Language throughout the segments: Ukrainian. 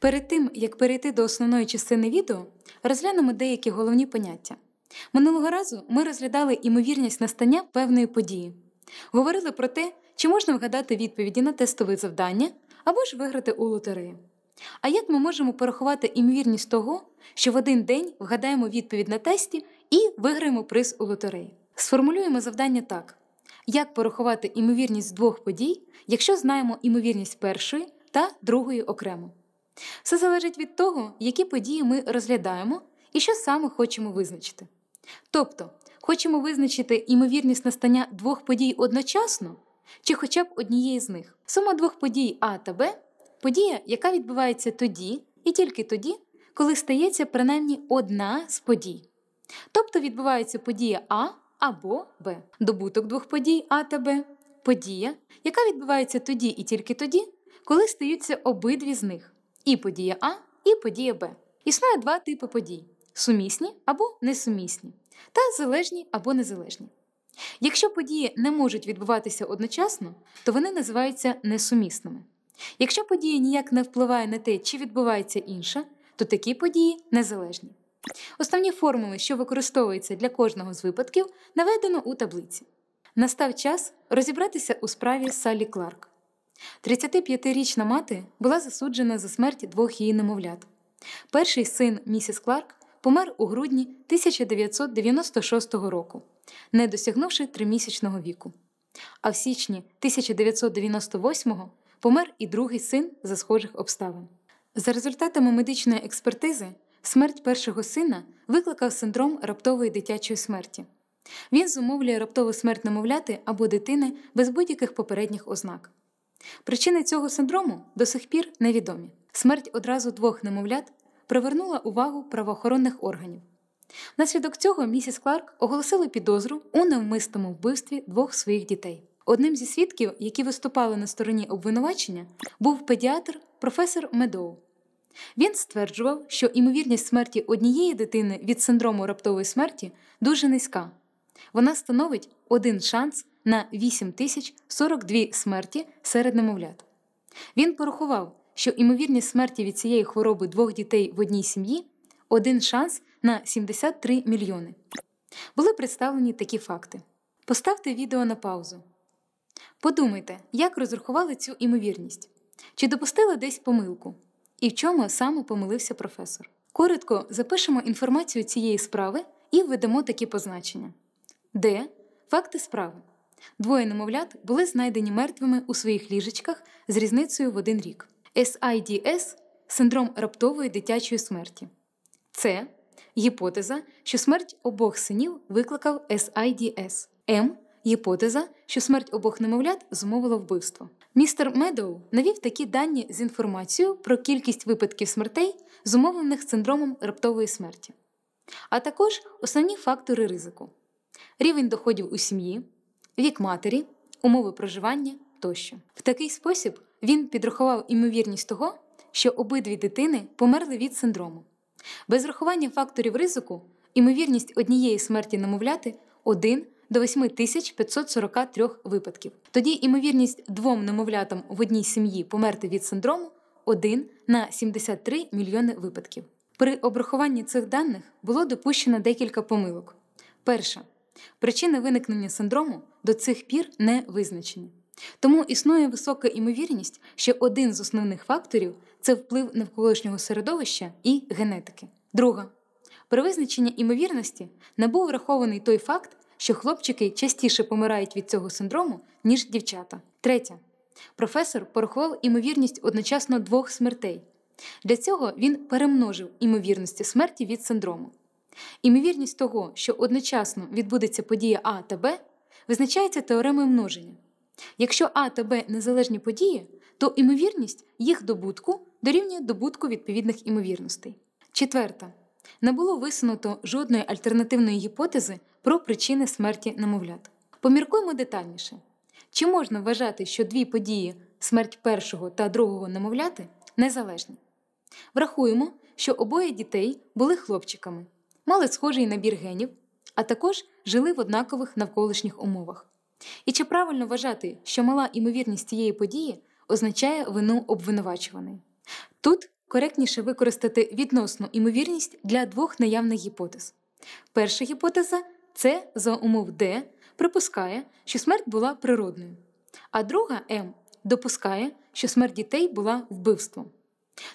Перед тим, як перейти до основної частини відео, розглянемо деякі головні поняття. Минулого разу ми розглядали імовірність настання певної події, говорили про те, чи можна вгадати відповіді на тестове завдання або ж виграти у лотереї? А як ми можемо порахувати імовірність того, що в один день вгадаємо відповідь на тесті і виграємо приз у лотереї? Сформулюємо завдання так: як порахувати імовірність двох подій, якщо знаємо імовірність першої та другої окремо. Все залежить від того, які події ми розглядаємо і що саме хочемо визначити. Тобто, хочемо визначити імовірність настання двох подій одночасно чи хоча б однієї з них. Сума двох подій А та Б подія, яка відбувається тоді і тільки тоді, коли стається принаймні одна з подій. Тобто відбувається подія А або Б, добуток двох подій А та Б, подія, яка відбувається тоді і тільки тоді, коли стаються обидві з них і подія А, і подія Б. Існує два типи подій: сумісні або несумісні, та залежні або незалежні. Якщо події не можуть відбуватися одночасно, то вони називаються несумісними. Якщо подія ніяк не впливає на те, чи відбувається інша, то такі події незалежні. Основні формули, що використовуються для кожного з випадків, наведено у таблиці. Настав час розібратися у справі Салі Кларк. 35-річна мати була засуджена за смерть двох її немовлят. Перший син місіс Кларк помер у грудні 1996 року, не досягнувши тримісячного віку. А в січні 1998-го помер і другий син за схожих обставин. За результатами медичної експертизи, смерть першого сина викликав синдром раптової дитячої смерті. Він зумовлює раптову смерть немовляти або дитини без будь-яких попередніх ознак. Причини цього синдрому до сих пір невідомі. Смерть одразу двох немовлят привернула увагу правоохоронних органів. Наслідок цього місіс Кларк оголосила підозру у невмистому вбивстві двох своїх дітей. Одним зі свідків, які виступали на стороні обвинувачення, був педіатр професор Медоу. Він стверджував, що імовірність смерті однієї дитини від синдрому раптової смерті дуже низька. Вона становить один шанс на 8042 смерті серед немовлят. Він порахував, що імовірність смерті від цієї хвороби двох дітей в одній сім'ї один шанс на 73 мільйони. Були представлені такі факти. Поставте відео на паузу. Подумайте, як розрахували цю імовірність, чи допустили десь помилку, і в чому саме помилився професор. Коротко запишемо інформацію цієї справи і введемо такі позначення: Д. Факти справи. Двоє немовлят були знайдені мертвими у своїх ліжечках з різницею в один рік. SIDS синдром раптової дитячої смерті. Це гіпотеза, що смерть обох синів викликав SIDS. М. Гіпотеза, що смерть обох немовлят зумовила вбивство. Містер Медоу навів такі дані з інформацією про кількість випадків смертей, зумовлених синдромом раптової смерті, а також основні фактори ризику: рівень доходів у сім'ї вік матері, умови проживання тощо. В такий спосіб він підрахував імовірність того, що обидві дитини померли від синдрому. Без рахування факторів ризику імовірність однієї смерті немовляти 1 до 8543 випадків. Тоді імовірність двом немовлятам в одній сім'ї померти від синдрому 1 на 73 мільйони випадків. При обрахуванні цих даних було допущено декілька помилок. Перша Причини виникнення синдрому до цих пір не визначені. Тому існує висока імовірність, що один з основних факторів це вплив навколишнього середовища і генетики. Друга при визначенні імовірності не був врахований той факт, що хлопчики частіше помирають від цього синдрому, ніж дівчата. Третя професор порахував імовірність одночасно двох смертей. Для цього він перемножив імовірності смерті від синдрому. Імовірність того, що одночасно відбудеться подія А та Б, визначається теоремою множення. Якщо А та Б незалежні події, то імовірність їх добутку дорівнює добутку відповідних імовірностей. Четверта. Не було висунуто жодної альтернативної гіпотези про причини смерті немовлят. Поміркуємо детальніше. Чи можна вважати, що дві події смерть першого та другого немовляти незалежні? Врахуємо, що обоє дітей були хлопчиками мали схожий набір генів, а також жили в однакових навколишніх умовах. І чи правильно вважати, що мала імовірність цієї події означає вину обвинувачуваної? Тут коректніше використати відносну імовірність для двох наявних гіпотез. Перша гіпотеза це за умов Д припускає, що смерть була природною, а друга М допускає, що смерть дітей була вбивством.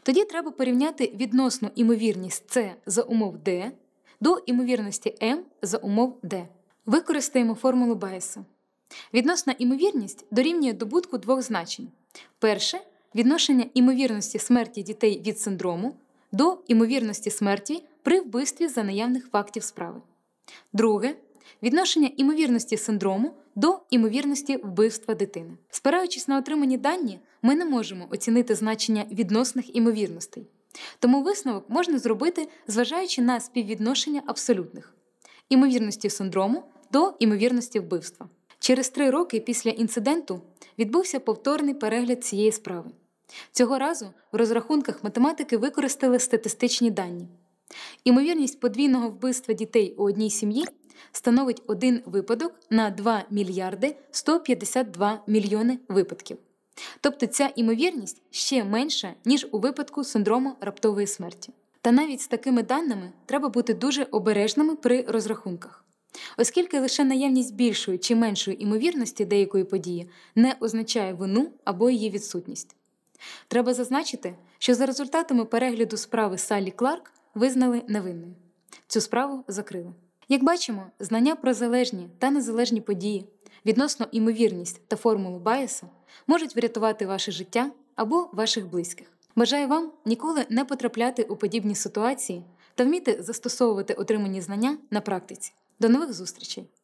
Тоді треба порівняти відносну імовірність С за умов Д до імовірності М за умов D. Використаємо формулу Байеса. Відносна імовірність дорівнює добутку двох значень: перше відношення імовірності смерті дітей від синдрому до імовірності смерті при вбивстві за наявних фактів справи. Друге відношення імовірності синдрому до імовірності вбивства дитини. Спираючись на отримані дані, ми не можемо оцінити значення відносних імовірностей. Тому висновок можна зробити, зважаючи на співвідношення абсолютних імовірності синдрому до імовірності вбивства. Через три роки після інциденту відбувся повторний перегляд цієї справи. Цього разу в розрахунках математики використали статистичні дані. Імовірність подвійного вбивства дітей у одній сім'ї становить один випадок на 2 мільярди 152 мільйони випадків. Тобто ця імовірність ще менша, ніж у випадку синдрому раптової смерті. Та навіть з такими даними треба бути дуже обережними при розрахунках. Оскільки лише наявність більшої чи меншої імовірності деякої події не означає вину або її відсутність. Треба зазначити, що за результатами перегляду справи Салі Кларк визнали невинною. Цю справу закрили. Як бачимо, знання про залежні та незалежні події, відносно імовірність та формулу Байеса можуть врятувати ваше життя або ваших близьких. Бажаю вам ніколи не потрапляти у подібні ситуації та вміти застосовувати отримані знання на практиці. До нових зустрічей!